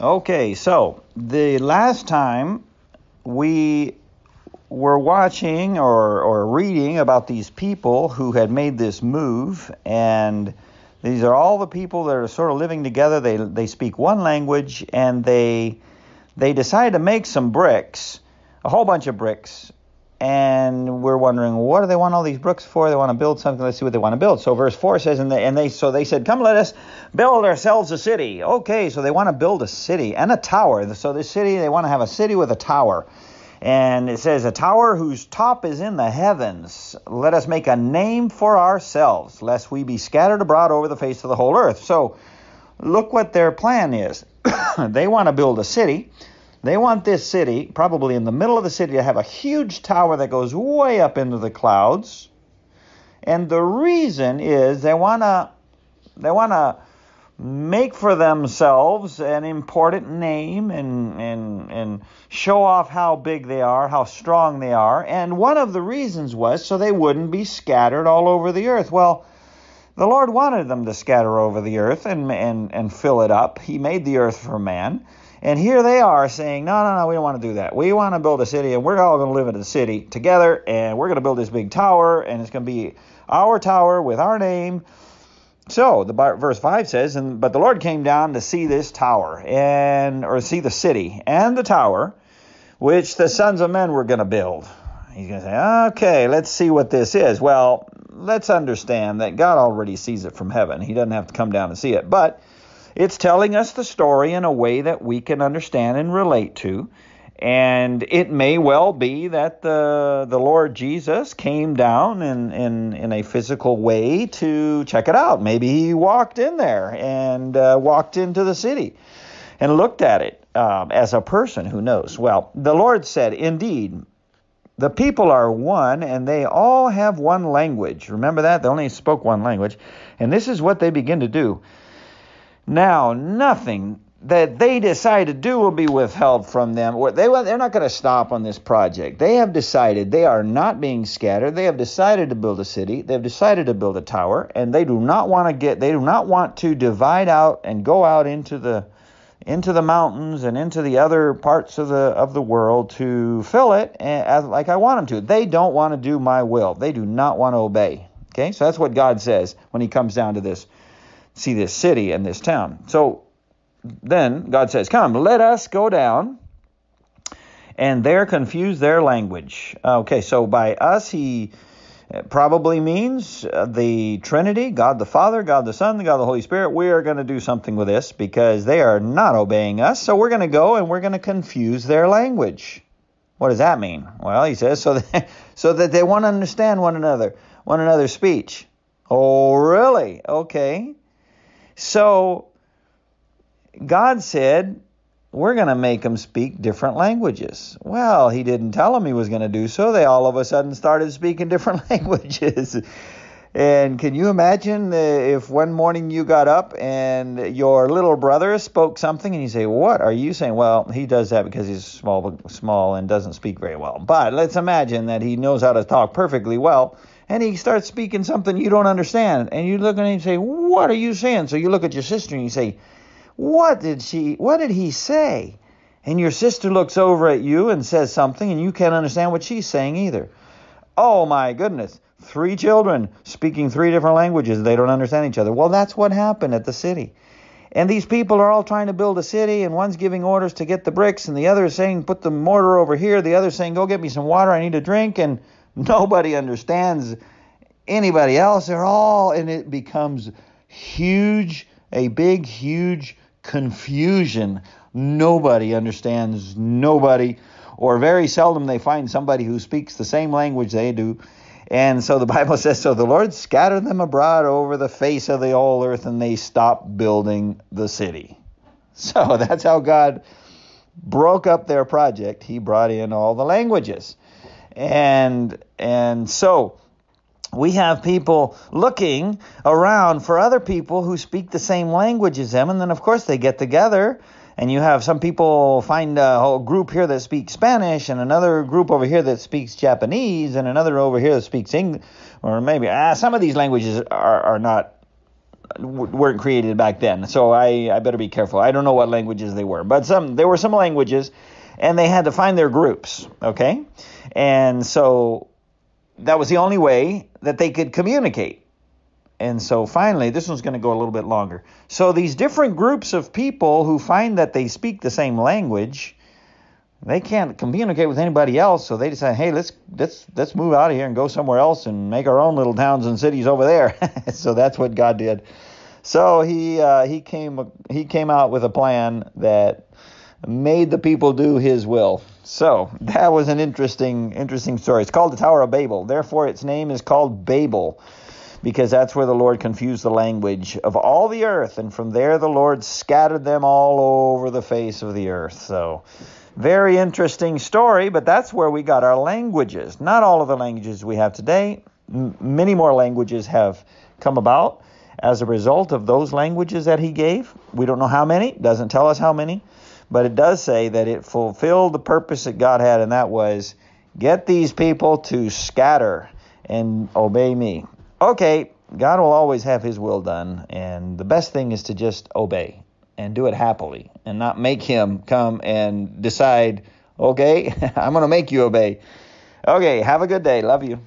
Okay, so the last time we were watching or, or reading about these people who had made this move, and these are all the people that are sort of living together. They, they speak one language and they, they decide to make some bricks, a whole bunch of bricks, and we're wondering what do they want all these brooks for? They want to build something. Let's see what they want to build. So verse four says, and they, and they so they said, come, let us build ourselves a city. Okay, so they want to build a city and a tower. So the city they want to have a city with a tower, and it says a tower whose top is in the heavens. Let us make a name for ourselves, lest we be scattered abroad over the face of the whole earth. So look what their plan is. they want to build a city they want this city, probably in the middle of the city, to have a huge tower that goes way up into the clouds. And the reason is they want to they want to make for themselves an important name and, and, and show off how big they are, how strong they are. And one of the reasons was so they wouldn't be scattered all over the earth. Well, the Lord wanted them to scatter over the earth and, and, and fill it up. He made the earth for man. And here they are saying, no, no, no, we don't want to do that. We want to build a city, and we're all going to live in the city together, and we're going to build this big tower, and it's going to be our tower with our name. So the verse five says, and but the Lord came down to see this tower and or see the city and the tower, which the sons of men were going to build. He's going to say, okay, let's see what this is. Well, let's understand that God already sees it from heaven. He doesn't have to come down and see it, but it's telling us the story in a way that we can understand and relate to. And it may well be that the, the Lord Jesus came down in, in, in a physical way to check it out. Maybe he walked in there and uh, walked into the city and looked at it um, as a person. Who knows? Well, the Lord said, Indeed, the people are one and they all have one language. Remember that? They only spoke one language. And this is what they begin to do. Now, nothing that they decide to do will be withheld from them. They, they're not going to stop on this project. They have decided they are not being scattered. They have decided to build a city. They have decided to build a tower, and they do not want to get. They do not want to divide out and go out into the into the mountains and into the other parts of the of the world to fill it eh, as, like I want them to. They don't want to do my will. They do not want to obey. Okay, so that's what God says when He comes down to this see this city and this town. So then God says, Come, let us go down and there confuse their language. Uh, okay, so by us, he uh, probably means uh, the Trinity God the Father, God the Son, God the Holy Spirit. We are going to do something with this because they are not obeying us. So we're going to go and we're going to confuse their language. What does that mean? Well, he says, so that, so that they won't understand one another, one another's speech. Oh, really? Okay. So God said, We're going to make them speak different languages. Well, He didn't tell them He was going to do so. They all of a sudden started speaking different languages. And can you imagine if one morning you got up and your little brother spoke something and you say, "What are you saying?" Well, he does that because he's small small and doesn't speak very well. But let's imagine that he knows how to talk perfectly well and he starts speaking something you don't understand, and you look at him and say, "What are you saying?" So you look at your sister and you say, "What did she? What did he say?" And your sister looks over at you and says something, and you can't understand what she's saying either. Oh my goodness! Three children speaking three different languages, they don't understand each other. Well, that's what happened at the city. And these people are all trying to build a city, and one's giving orders to get the bricks, and the other is saying, put the mortar over here, the other is saying, go get me some water, I need a drink, and Nobody understands anybody else. They're all, and it becomes huge, a big, huge confusion. Nobody understands nobody, or very seldom they find somebody who speaks the same language they do. And so the Bible says, So the Lord scattered them abroad over the face of the whole earth, and they stopped building the city. So that's how God broke up their project. He brought in all the languages. And and so we have people looking around for other people who speak the same language as them, and then of course they get together. And you have some people find a whole group here that speaks Spanish, and another group over here that speaks Japanese, and another over here that speaks English, or maybe ah, some of these languages are, are not weren't created back then. So I, I better be careful. I don't know what languages they were, but some there were some languages and they had to find their groups, okay? And so that was the only way that they could communicate. And so finally, this one's going to go a little bit longer. So these different groups of people who find that they speak the same language, they can't communicate with anybody else, so they decide, hey, let's let's let's move out of here and go somewhere else and make our own little towns and cities over there. so that's what God did. So he uh, he came he came out with a plan that made the people do his will. So that was an interesting, interesting story. It's called the Tower of Babel. Therefore, its name is called Babel, because that's where the Lord confused the language of all the earth, and from there the Lord scattered them all over the face of the earth. So, very interesting story, but that's where we got our languages. Not all of the languages we have today. M- many more languages have come about as a result of those languages that he gave. We don't know how many, doesn't tell us how many. But it does say that it fulfilled the purpose that God had, and that was get these people to scatter and obey me. Okay, God will always have his will done, and the best thing is to just obey and do it happily and not make him come and decide, okay, I'm going to make you obey. Okay, have a good day. Love you.